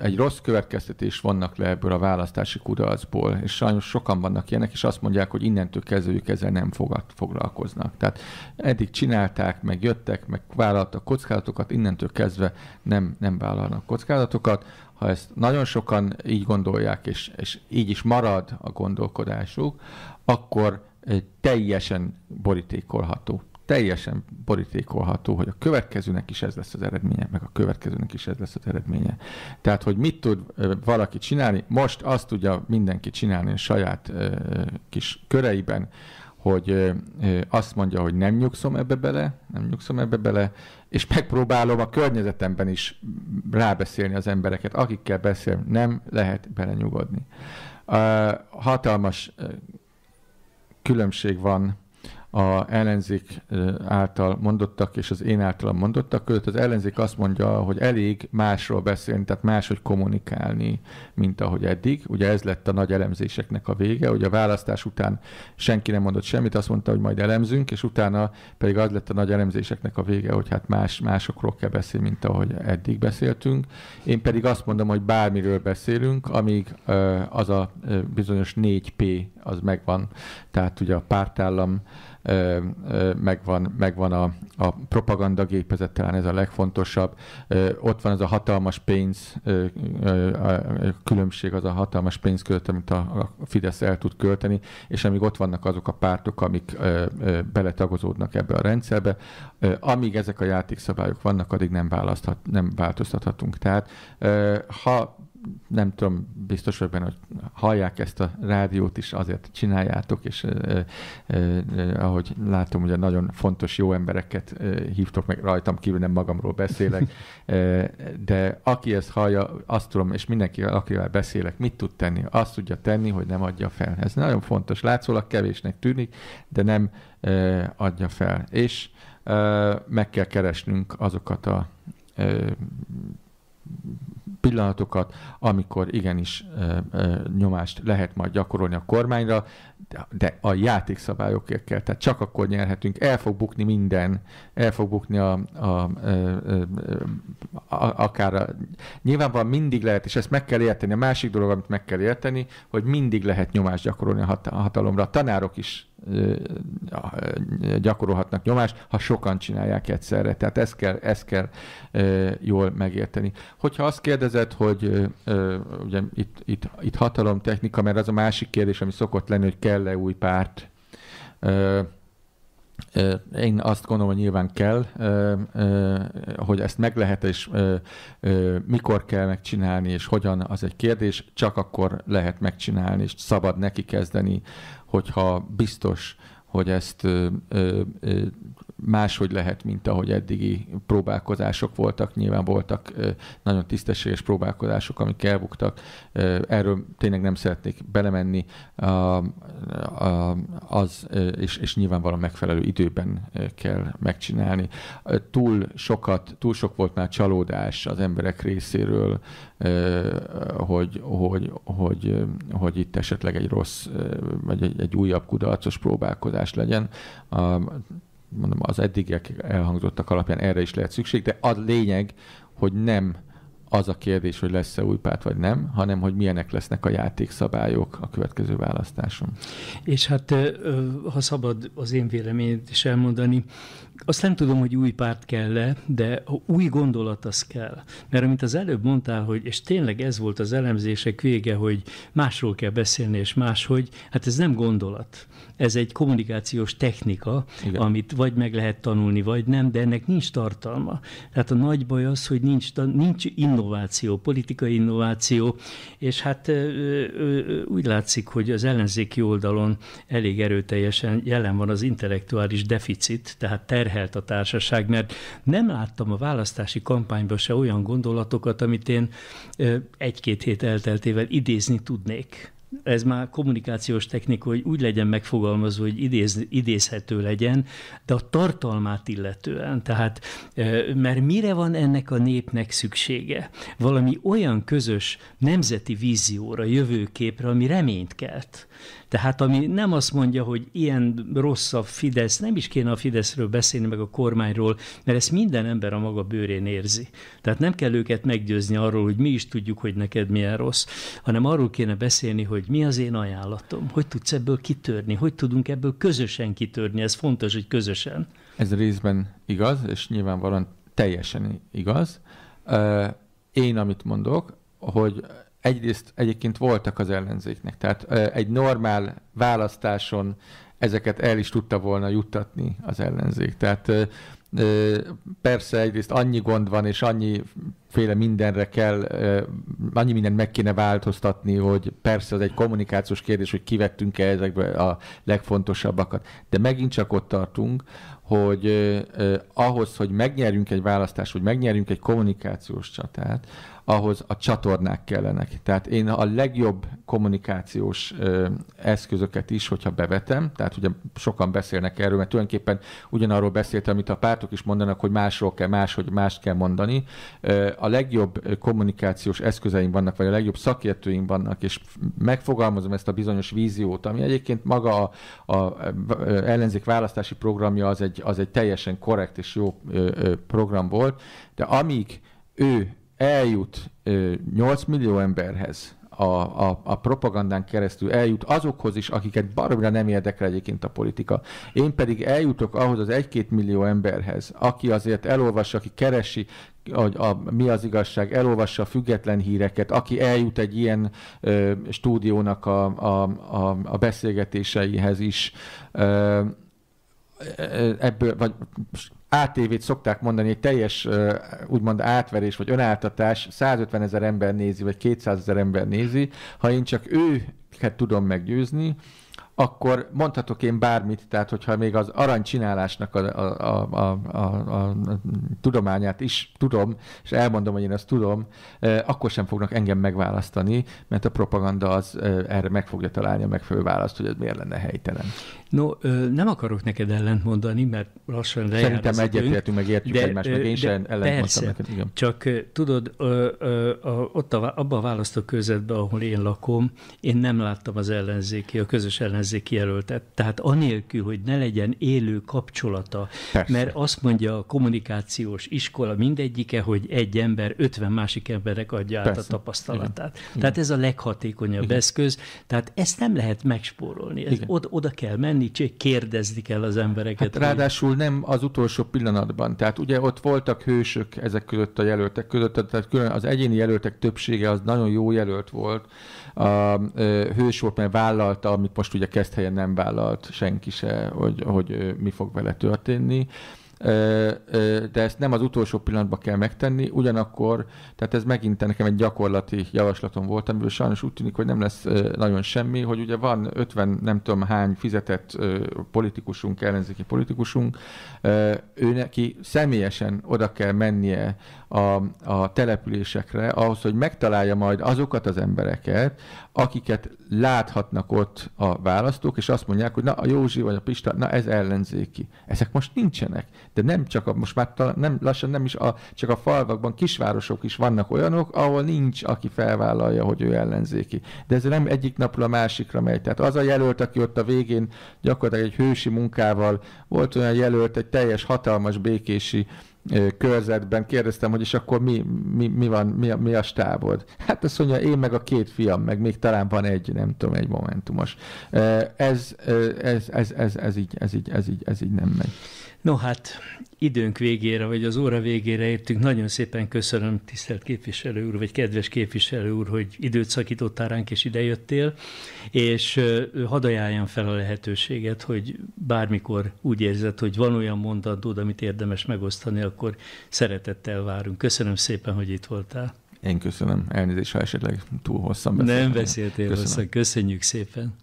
egy rossz következtetés vannak le ebből a választási kudarcból, és sajnos sokan vannak ilyenek, és azt mondják, hogy innentől kezdőjük ezzel nem fogad, foglalkoznak. Tehát eddig csinálták, meg jöttek, meg vállaltak kockázatokat, innentől kezdve nem, nem vállalnak kockázatokat. Ha ezt nagyon sokan így gondolják, és, és így is marad a gondolkodásuk, akkor eh, teljesen borítékolható teljesen politikolható, hogy a következőnek is ez lesz az eredménye, meg a következőnek is ez lesz az eredménye. Tehát, hogy mit tud valaki csinálni, most azt tudja mindenki csinálni a saját kis köreiben, hogy azt mondja, hogy nem nyugszom ebbe bele, nem nyugszom ebbe bele, és megpróbálom a környezetemben is rábeszélni az embereket, akikkel beszél, nem lehet belenyugodni. Hatalmas különbség van a ellenzék által mondottak és az én általam mondottak között. Az ellenzék azt mondja, hogy elég másról beszélni, tehát máshogy kommunikálni, mint ahogy eddig. Ugye ez lett a nagy elemzéseknek a vége, hogy a választás után senki nem mondott semmit, azt mondta, hogy majd elemzünk, és utána pedig az lett a nagy elemzéseknek a vége, hogy hát más, másokról kell beszélni, mint ahogy eddig beszéltünk. Én pedig azt mondom, hogy bármiről beszélünk, amíg az a bizonyos 4P az megvan tehát ugye a pártállam megvan, megvan a, a propaganda gépezet, talán ez a legfontosabb. ott van az a hatalmas pénz, a különbség az a hatalmas pénz között, amit a, Fidesz el tud költeni, és amíg ott vannak azok a pártok, amik beletagozódnak ebbe a rendszerbe, amíg ezek a játékszabályok vannak, addig nem, választhat, nem változtathatunk. Tehát ha nem tudom, biztos vagyok benne, hogy hallják ezt a rádiót is, azért csináljátok, és eh, eh, ahogy látom, ugye nagyon fontos jó embereket eh, hívtok meg rajtam kívül, nem magamról beszélek, eh, de aki ezt hallja, azt tudom, és mindenki, akivel beszélek, mit tud tenni? Azt tudja tenni, hogy nem adja fel. Ez nagyon fontos. Látszólag kevésnek tűnik, de nem eh, adja fel. És eh, meg kell keresnünk azokat a eh, pillanatokat, amikor igenis ö, ö, nyomást lehet majd gyakorolni a kormányra, de, de a játékszabályokért kell. Tehát csak akkor nyerhetünk. El fog bukni minden, el fog bukni a, a, a, a, a akár a, nyilvánvalóan mindig lehet, és ezt meg kell érteni. A másik dolog, amit meg kell érteni, hogy mindig lehet nyomást gyakorolni a, hat, a hatalomra. A tanárok is gyakorolhatnak nyomást, ha sokan csinálják egyszerre. Tehát ezt kell, ezt kell jól megérteni. Hogyha azt kérdezed, hogy ugye itt, itt, itt hatalomtechnika, mert az a másik kérdés, ami szokott lenni, hogy kell-e új párt, én azt gondolom, hogy nyilván kell, hogy ezt meg lehet, és mikor kell megcsinálni, és hogyan, az egy kérdés, csak akkor lehet megcsinálni, és szabad neki kezdeni hogyha biztos, hogy ezt ö, ö, ö, máshogy lehet, mint ahogy eddigi próbálkozások voltak. Nyilván voltak nagyon tisztességes próbálkozások, amik elbuktak. Erről tényleg nem szeretnék belemenni. Az, és, és nyilvánvalóan megfelelő időben kell megcsinálni. Túl sokat, túl sok volt már csalódás az emberek részéről, hogy, hogy, hogy, hogy itt esetleg egy rossz, vagy egy, egy újabb kudarcos próbálkozás legyen mondom, az eddigiek elhangzottak alapján erre is lehet szükség, de az lényeg, hogy nem az a kérdés, hogy lesz-e új párt vagy nem, hanem hogy milyenek lesznek a játékszabályok a következő választáson. És hát, ha szabad az én véleményét is elmondani, azt nem tudom, hogy új párt kell-e, de új gondolat az kell. Mert amit az előbb mondtál, hogy, és tényleg ez volt az elemzések vége, hogy másról kell beszélni, és máshogy, hát ez nem gondolat. Ez egy kommunikációs technika, Igen. amit vagy meg lehet tanulni, vagy nem, de ennek nincs tartalma. Tehát a nagy baj az, hogy nincs, nincs innováció innováció, politikai innováció, és hát úgy látszik, hogy az ellenzéki oldalon elég erőteljesen jelen van az intellektuális deficit, tehát terhelt a társaság, mert nem láttam a választási kampányban se olyan gondolatokat, amit én egy-két hét elteltével idézni tudnék ez már kommunikációs technika, hogy úgy legyen megfogalmazva, hogy idéz, idézhető legyen, de a tartalmát illetően. Tehát, e, mert mire van ennek a népnek szüksége? Valami olyan közös nemzeti vízióra, jövőképre, ami reményt kelt. Tehát ami nem azt mondja, hogy ilyen rossz a Fidesz, nem is kéne a Fideszről beszélni, meg a kormányról, mert ezt minden ember a maga bőrén érzi. Tehát nem kell őket meggyőzni arról, hogy mi is tudjuk, hogy neked milyen rossz, hanem arról kéne beszélni, hogy mi az én ajánlatom, hogy tudsz ebből kitörni, hogy tudunk ebből közösen kitörni, ez fontos, hogy közösen. Ez részben igaz, és nyilvánvalóan teljesen igaz. Én, amit mondok, hogy egyrészt egyébként voltak az ellenzéknek. Tehát egy normál választáson ezeket el is tudta volna juttatni az ellenzék. Tehát persze egyrészt annyi gond van, és annyi féle mindenre kell, annyi mindent meg kéne változtatni, hogy persze az egy kommunikációs kérdés, hogy kivettünk-e ezekbe a legfontosabbakat. De megint csak ott tartunk, hogy ahhoz, hogy megnyerjünk egy választást, hogy megnyerjünk egy kommunikációs csatát, ahhoz a csatornák kellenek. Tehát én a legjobb kommunikációs ö, eszközöket is, hogyha bevetem, tehát ugye sokan beszélnek erről, mert tulajdonképpen ugyanarról beszéltem, amit a pártok is mondanak, hogy másról kell, máshogy mást kell mondani. Ö, a legjobb kommunikációs eszközeim vannak, vagy a legjobb szakértőim vannak, és megfogalmazom ezt a bizonyos víziót, ami egyébként maga a, a, a ellenzék választási programja az egy, az egy teljesen korrekt és jó ö, ö, program volt, de amíg ő eljut 8 millió emberhez, a, a, a propagandán keresztül eljut azokhoz is, akiket baromra nem érdekel egyébként a politika. Én pedig eljutok ahhoz az 1-2 millió emberhez, aki azért elolvassa, aki keresi, a, a, mi az igazság, elolvassa a független híreket, aki eljut egy ilyen ö, stúdiónak a, a, a, a beszélgetéseihez is. Ö, ebből, vagy ATV-t szokták mondani, egy teljes úgymond átverés vagy önáltatás 150 ezer ember nézi, vagy 200 ezer ember nézi. Ha én csak őket tudom meggyőzni, akkor mondhatok én bármit, tehát hogyha még az aranycsinálásnak a, a, a, a, a, a tudományát is tudom, és elmondom, hogy én azt tudom, akkor sem fognak engem megválasztani, mert a propaganda az erre meg fogja találni a megfelelő választ, hogy ez miért lenne helytelen. No, nem akarok neked ellent mondani, mert lassan lejár Szerintem egyetértünk, meg értjük de, egymást, meg én sem ellentmondtam neked. Igen. Csak tudod, ott a, abban a választókörzetben, ahol én lakom, én nem láttam az ellenzéki, a közös ellenzéki ellenzékjelöltet, tehát anélkül, hogy ne legyen élő kapcsolata, Persze. mert azt mondja a kommunikációs iskola mindegyike, hogy egy ember 50 másik emberek adja át Persze. a tapasztalatát. Igen. Tehát ez a leghatékonyabb Igen. eszköz, tehát ezt nem lehet megspórolni. Ez oda, oda kell menni, csak kérdezni kell az embereket. Hát ráadásul hogy... nem az utolsó pillanatban, tehát ugye ott voltak hősök ezek között a jelöltek között, tehát külön az egyéni jelöltek többsége az nagyon jó jelölt volt, a hős volt, mert vállalta, amit most ugye kezd helyen nem vállalt senki se, hogy, hogy mi fog vele történni de ezt nem az utolsó pillanatban kell megtenni, ugyanakkor, tehát ez megint nekem egy gyakorlati javaslatom volt, amiből sajnos úgy tűnik, hogy nem lesz nagyon semmi, hogy ugye van 50 nem tudom hány fizetett politikusunk, ellenzéki politikusunk, ő neki személyesen oda kell mennie a, a településekre, ahhoz, hogy megtalálja majd azokat az embereket, akiket láthatnak ott a választók, és azt mondják, hogy na a Józsi vagy a Pista, na ez ellenzéki. Ezek most nincsenek. De nem csak a, most már talán, nem, lassan nem is a, csak a falvakban, kisvárosok is vannak olyanok, ahol nincs, aki felvállalja, hogy ő ellenzéki. De ez nem egyik napról a másikra megy. Tehát az a jelölt, aki ott a végén gyakorlatilag egy hősi munkával volt olyan jelölt, egy teljes hatalmas békési körzetben kérdeztem, hogy és akkor mi, mi, mi van, mi a, mi a stábod? Hát azt mondja, én meg a két fiam, meg még talán van egy, nem tudom, egy momentumos. Ez, ez, ez, ez, ez, így, ez, így, ez, így, ez így nem megy. No hát, időnk végére, vagy az óra végére értünk. Nagyon szépen köszönöm, tisztelt képviselő úr, vagy kedves képviselő úr, hogy időt szakítottál ránk, és idejöttél, és hadd ajánljam fel a lehetőséget, hogy bármikor úgy érzed, hogy van olyan mondatod, amit érdemes megosztani, akkor szeretettel várunk. Köszönöm szépen, hogy itt voltál. Én köszönöm. Elnézést, ha esetleg túl hosszan beszéltél. Nem beszéltél köszönöm. hosszan. Köszönjük szépen.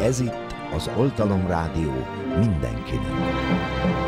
Ez itt az Oltalom Rádió mindenkinek.